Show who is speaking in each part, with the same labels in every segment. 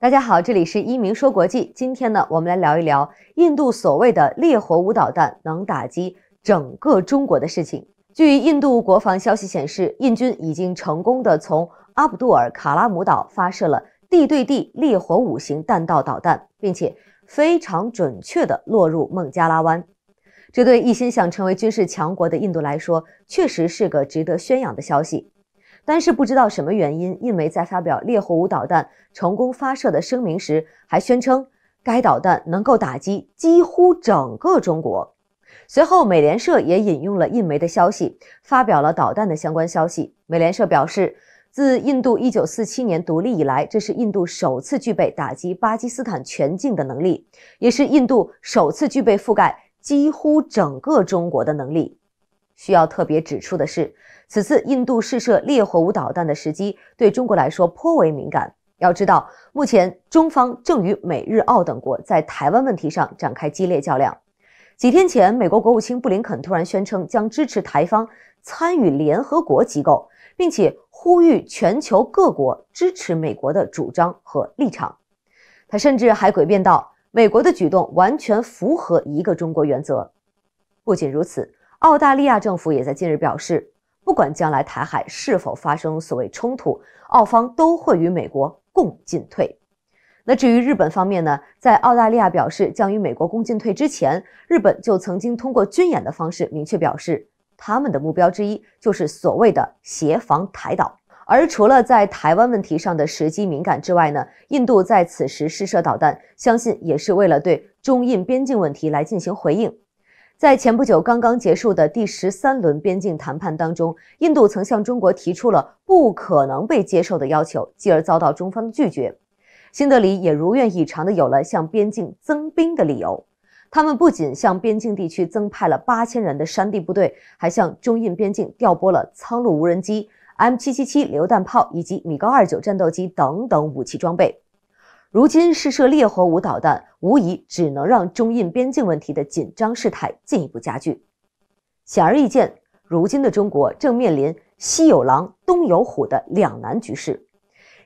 Speaker 1: 大家好，这里是一鸣说国际。今天呢，我们来聊一聊印度所谓的“烈火五”导弹能打击整个中国的事情。据印度国防消息显示，印军已经成功的从阿卜杜尔卡拉姆岛发射了地对地“烈火五”型弹道导弹，并且非常准确的落入孟加拉湾。这对一心想成为军事强国的印度来说，确实是个值得宣扬的消息。但是不知道什么原因，印媒在发表烈火五导弹成功发射的声明时，还宣称该导弹能够打击几乎整个中国。随后，美联社也引用了印媒的消息，发表了导弹的相关消息。美联社表示，自印度1947年独立以来，这是印度首次具备打击巴基斯坦全境的能力，也是印度首次具备覆盖几乎整个中国的能力。需要特别指出的是，此次印度试射烈火五导弹的时机对中国来说颇为敏感。要知道，目前中方正与美日澳等国在台湾问题上展开激烈较量。几天前，美国国务卿布林肯突然宣称将支持台方参与联合国机构，并且呼吁全球各国支持美国的主张和立场。他甚至还诡辩道，美国的举动完全符合一个中国原则。不仅如此。澳大利亚政府也在近日表示，不管将来台海是否发生所谓冲突，澳方都会与美国共进退。那至于日本方面呢？在澳大利亚表示将与美国共进退之前，日本就曾经通过军演的方式明确表示，他们的目标之一就是所谓的协防台岛。而除了在台湾问题上的时机敏感之外呢，印度在此时试射导弹，相信也是为了对中印边境问题来进行回应。在前不久刚刚结束的第十三轮边境谈判当中，印度曾向中国提出了不可能被接受的要求，继而遭到中方拒绝。新德里也如愿以偿的有了向边境增兵的理由。他们不仅向边境地区增派了八千人的山地部队，还向中印边境调拨了苍鹭无人机、M777 榴弹炮以及米高二九战斗机等等武器装备。如今试射烈火五导弹，无疑只能让中印边境问题的紧张事态进一步加剧。显而易见，如今的中国正面临西有狼、东有虎的两难局势。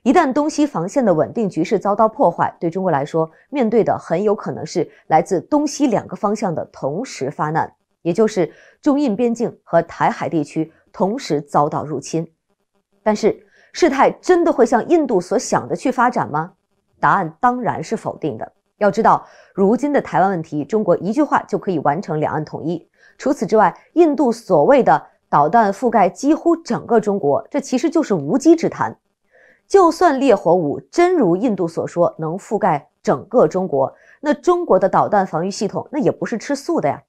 Speaker 1: 一旦东西防线的稳定局势遭到破坏，对中国来说，面对的很有可能是来自东西两个方向的同时发难，也就是中印边境和台海地区同时遭到入侵。但是，事态真的会像印度所想的去发展吗？答案当然是否定的。要知道，如今的台湾问题，中国一句话就可以完成两岸统一。除此之外，印度所谓的导弹覆盖几乎整个中国，这其实就是无稽之谈。就算烈火五真如印度所说能覆盖整个中国，那中国的导弹防御系统那也不是吃素的呀。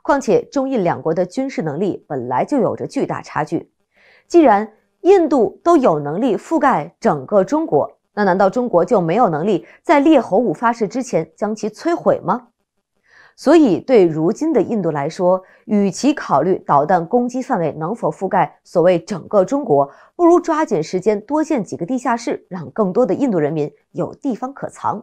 Speaker 1: 况且，中印两国的军事能力本来就有着巨大差距。既然印度都有能力覆盖整个中国，那难道中国就没有能力在烈喉五发射之前将其摧毁吗？所以，对如今的印度来说，与其考虑导弹攻击范围能否覆盖所谓整个中国，不如抓紧时间多建几个地下室，让更多的印度人民有地方可藏。